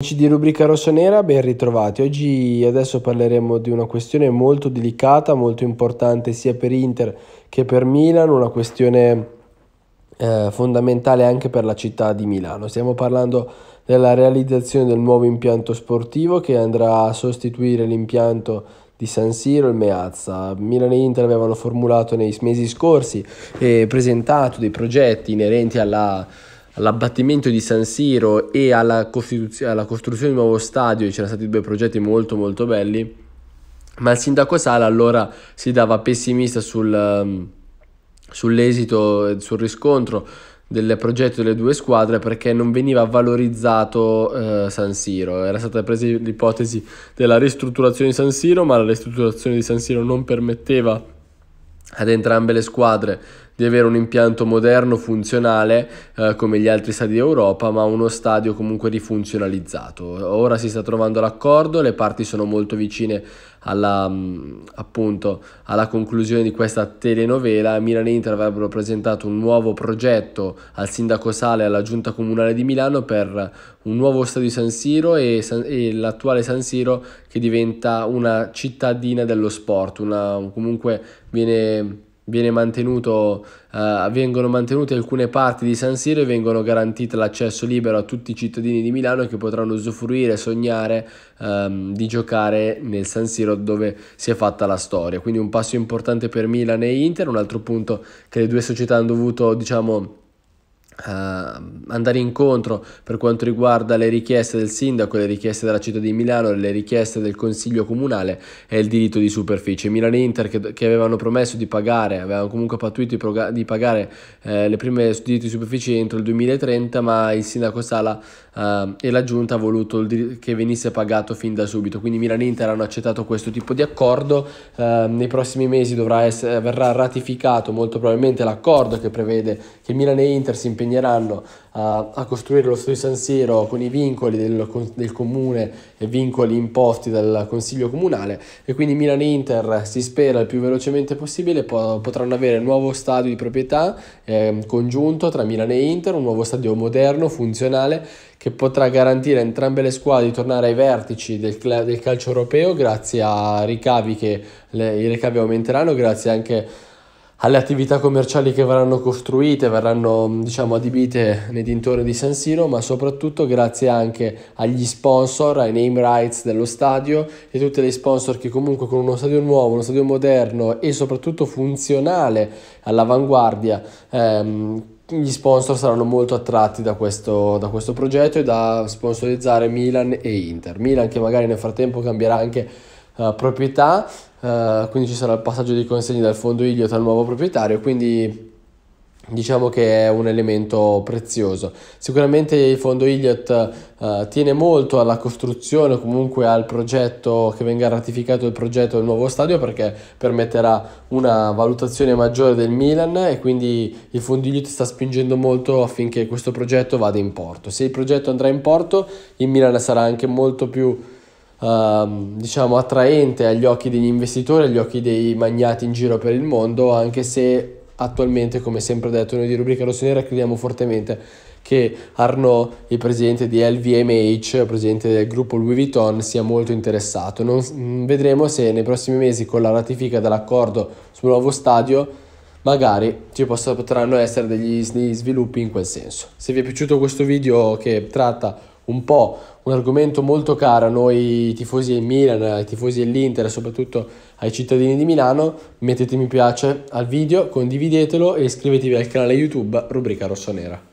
Amici di Rubrica Rossonera, ben ritrovati. Oggi adesso parleremo di una questione molto delicata, molto importante sia per Inter che per Milan, una questione eh, fondamentale anche per la città di Milano. Stiamo parlando della realizzazione del nuovo impianto sportivo che andrà a sostituire l'impianto di San Siro e il Meazza. Milano e Inter avevano formulato nei mesi scorsi e presentato dei progetti inerenti alla all'abbattimento di San Siro e alla, costituz- alla costruzione di un nuovo stadio, c'erano stati due progetti molto molto belli, ma il sindaco Sala allora si dava pessimista sul, ehm, sull'esito, sul riscontro del progetto delle due squadre perché non veniva valorizzato eh, San Siro. Era stata presa l'ipotesi della ristrutturazione di San Siro, ma la ristrutturazione di San Siro non permetteva ad entrambe le squadre di avere un impianto moderno, funzionale eh, come gli altri stadi d'Europa, ma uno stadio comunque rifunzionalizzato. Ora si sta trovando l'accordo, le parti sono molto vicine alla, mm, appunto, alla conclusione di questa telenovela. Milan e Inter avrebbero presentato un nuovo progetto al sindaco Sale e alla giunta comunale di Milano per un nuovo stadio San Siro e, e l'attuale San Siro che diventa una cittadina dello sport, una, comunque viene eh, vengono mantenute alcune parti di San Siro e vengono garantite l'accesso libero a tutti i cittadini di Milano che potranno usufruire, e sognare ehm, di giocare nel San Siro dove si è fatta la storia. Quindi un passo importante per Milan e Inter, un altro punto che le due società hanno dovuto, diciamo, eh, andare incontro per quanto riguarda le richieste del sindaco, le richieste della città di Milano, le richieste del consiglio comunale è il diritto di superficie. Milano e Inter che, che, avevano promesso di pagare, avevano comunque pattuito di, di pagare eh, le prime diritti di superficie entro il 2030, ma il sindaco Sala eh, e la giunta ha voluto che venisse pagato fin da subito. Quindi Milano e Inter hanno accettato questo tipo di accordo. Eh, nei prossimi mesi dovrà essere, verrà ratificato molto probabilmente l'accordo che prevede che Milano e Inter si impegnano impegneranno a, a costruire lo stadio San Siro con i vincoli del, del, comune e vincoli imposti dal Consiglio Comunale e quindi Milan e Inter si spera il più velocemente possibile po- potranno avere un nuovo stadio di proprietà eh, congiunto tra Milan e Inter, un nuovo stadio moderno, funzionale che potrà garantire a entrambe le squadre di tornare ai vertici del, del calcio europeo grazie a ricavi che le, i ricavi aumenteranno grazie anche a alle attività commerciali che verranno costruite, verranno mm, diciamo, adibite nei dintorni di San Siro, ma soprattutto grazie anche agli sponsor, ai name rights dello stadio e tutti gli sponsor che comunque con uno stadio nuovo, uno stadio moderno e soprattutto funzionale all'avanguardia. Ehm, gli sponsor saranno molto attratti da questo, da questo progetto e da sponsorizzare Milan e Inter. Milan che magari nel frattempo cambierà anche eh, proprietà, uh, quindi ci sarà il passaggio di consegne dal fondo Iliot al nuovo proprietario, quindi diciamo che è un elemento prezioso. Sicuramente il fondo Iliot uh, tiene molto alla costruzione comunque al progetto che venga ratificato il progetto del nuovo stadio perché permetterà una valutazione maggiore del Milan e quindi il fondo Iliot sta spingendo molto affinché questo progetto vada in porto. Se il progetto andrà in porto il Milan sarà anche molto più Uh, diciamo attraente agli occhi degli investitori, agli occhi dei magnati in giro per il mondo, anche se attualmente, come sempre detto noi di Rubrica Rossonera, crediamo fortemente che Arnaud, il presidente di LVMH, presidente del gruppo Louis Vuitton, sia molto interessato. Non, mm, vedremo se nei prossimi mesi con la ratifica dell'accordo sul nuovo stadio magari ci possa, potranno essere degli, degli sviluppi in quel senso. Se vi è piaciuto questo video che tratta un po' un argomento molto caro a noi tifosi del Milan, ai tifosi dell'Inter e soprattutto ai cittadini di Milano, mettete mi piace al video, condividetelo e iscrivetevi al canale YouTube rubrica rossonera.